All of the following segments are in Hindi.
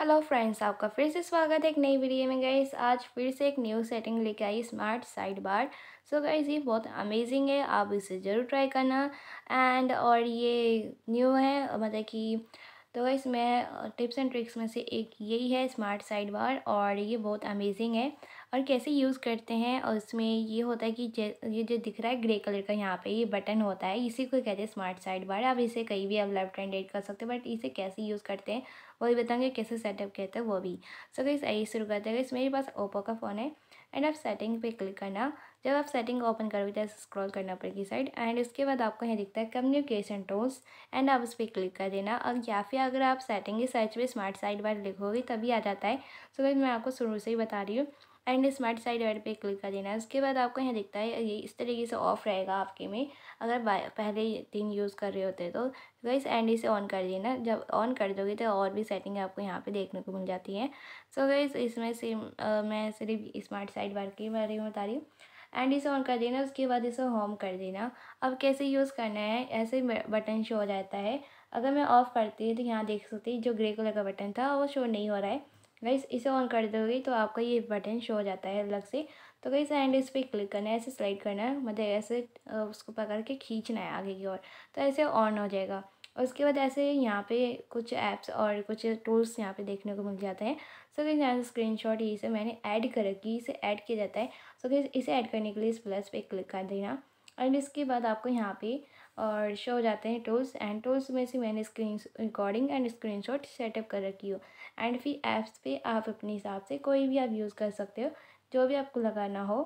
हेलो फ्रेंड्स आपका फिर से स्वागत है एक नई वीडियो में गई आज फिर से एक न्यू सेटिंग लेके आई smart sidebar so guys ये बहुत अमेजिंग है आप इसे ज़रूर ट्राई करना एंड और ये न्यू है मतलब कि तो इसमें टिप्स एंड ट्रिक्स में से एक यही है स्मार्ट साइड बार और ये बहुत अमेजिंग है और कैसे यूज़ करते हैं और इसमें ये होता है कि ये जो दिख रहा है ग्रे कलर का यहाँ पे ये बटन होता है इसी को कहते हैं स्मार्ट साइड बार आप इसे कहीं भी आप लेफ्ट एंड एड कर सकते हैं बट इसे कैसे यूज़ करते हैं वो भी बताएंगे कैसे सेटअप कहते हैं वो भी सो गई शुरू करते हैं मेरे पास ओप्पो का फ़ोन है एंड आप सेटिंग पे क्लिक करना जब आप सेटिंग ओपन करोगे तो स्क्रॉल करना पड़ेगी साइड एंड उसके बाद आपको यहाँ दिखता है कम्युनिकेशन टोल्स एंड आप उस पर क्लिक कर देना और या फिर अगर आप सेटिंग सर्च में स्मार्ट साइड बार लिखोगे तभी आ जाता है सो so, मैं आपको शुरू से ही बता रही हूँ एंड स्मार्ट साइड वाइड पे क्लिक कर देना है उसके बाद आपको यहाँ दिखता है ये इस तरीके से ऑफ रहेगा आपके में अगर पहले दिन यूज़ कर रहे होते तो गाइस एंड इसे ऑन कर देना जब ऑन कर दोगे तो और भी सेटिंग आपको यहाँ पे देखने को मिल जाती है सो so गाइस इसमें से मैं सिर्फ स्मार्ट साइड बार के बारे में बता रही हूँ एंड इसे ऑन कर देना उसके बाद इसे होम कर देना अब कैसे यूज़ करना है ऐसे बटन शो हो जाता है अगर मैं ऑफ़ करती हूँ तो यहाँ देख सकती जो ग्रे कलर का बटन था वो शो नहीं हो रहा है गई इसे ऑन कर दोगे तो आपका ये बटन शो हो जाता है अलग से तो गई एंड इस पर क्लिक करना है ऐसे स्लाइड करना है मतलब ऐसे उसको पकड़ के खींचना है आगे की ओर तो ऐसे ऑन हो जाएगा और उसके बाद ऐसे यहाँ पे कुछ ऐप्स और कुछ टूल्स यहाँ पे देखने को मिल जाते हैं सो कि यहाँ से स्क्रीन शॉट यही सब मैंने ऐड कर रखी इसे ऐड किया जाता है सो कि इसे ऐड करने के लिए इस प्लस पे क्लिक कर देना एंड इसके बाद आपको यहाँ पे और शो हो जाते हैं टूल्स एंड टूल्स में से मैंने screen recording and screenshot setup कर रखी हो एंड फिर ऐप्स पर आप अपने हिसाब से कोई भी आप यूज़ कर सकते हो जो भी आपको लगाना हो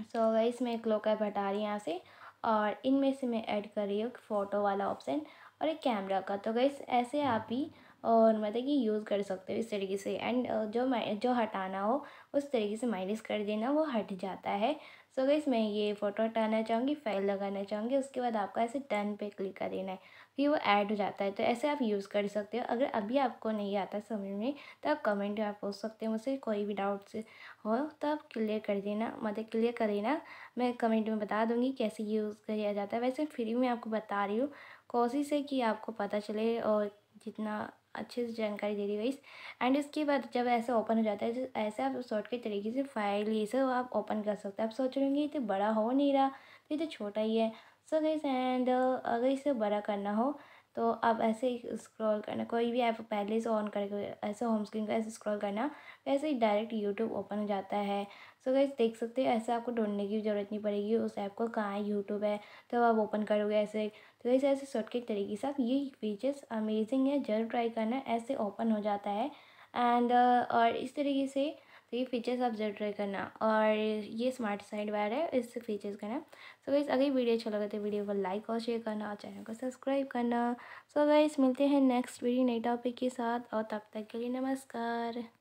सो so, गाइस मैं क्लोक ऐप हटा रही हूँ यहाँ से और इनमें से मैं ऐड कर रही हूँ फ़ोटो वाला ऑप्शन और एक कैमरा का तो गई ऐसे आप ही और मतलब कि यूज़ कर सकते हो इस तरीके से एंड जो जो हटाना हो उस तरीके से माइनस कर देना वो हट जाता है सो so गई मैं ये फ़ोटो हटाना चाहूँगी फाइल लगाना चाहूँगी उसके बाद आपको ऐसे डन पे क्लिक कर देना है फिर वो ऐड हो जाता है तो ऐसे आप यूज़ कर सकते हो अगर अभी आपको नहीं आता समझ में तो आप कमेंट में आप पूछ सकते हो मुझसे कोई भी डाउट्स हो तो आप क्लियर कर देना मतलब क्लियर कर देना मैं कमेंट में बता दूँगी कैसे यूज़ किया जाता है वैसे फ्री में आपको बता रही हूँ कोशिश है कि आपको पता चले और जितना अच्छे से जानकारी दे रही वाइस एंड इसके बाद जब ऐसे ओपन हो जाता है ऐसे आप शॉर्ट के तरीके से फाइल ये सब आप ओपन कर सकते हैं आप सोच रहे ये तो बड़ा हो नहीं रहा तो ये तो छोटा ही है सो गई एंड अगर इसे बड़ा करना हो तो आप ऐसे ही स्क्रॉल करना कोई भी ऐप पहले से ऑन करके ऐसे होम स्क्रीन का ऐसे स्क्रॉल करना तो ऐसे ही डायरेक्ट यूट्यूब ओपन हो जाता है सो so देख सकते हो ऐसे आपको ढूंढने की ज़रूरत नहीं पड़ेगी उस ऐप को कहाँ है यूट्यूब है तो आप ओपन करोगे ऐसे तो गाइज ऐसे शॉर्टकट तरीके से आप ये फीचर्स अमेजिंग है जरूर ट्राई करना ऐसे ओपन हो जाता है एंड uh, और इस तरीके से तो ये फीचर्स आप जरूर ट्राई करना और ये स्मार्ट साइड वायर है इस फीचर्स का नाम सो गाइस अगर वीडियो अच्छा लगा तो वीडियो को लाइक और शेयर करना और चैनल को सब्सक्राइब करना सो so गाइस मिलते हैं नेक्स्ट वीडियो नए टॉपिक के साथ और तब तक के लिए नमस्कार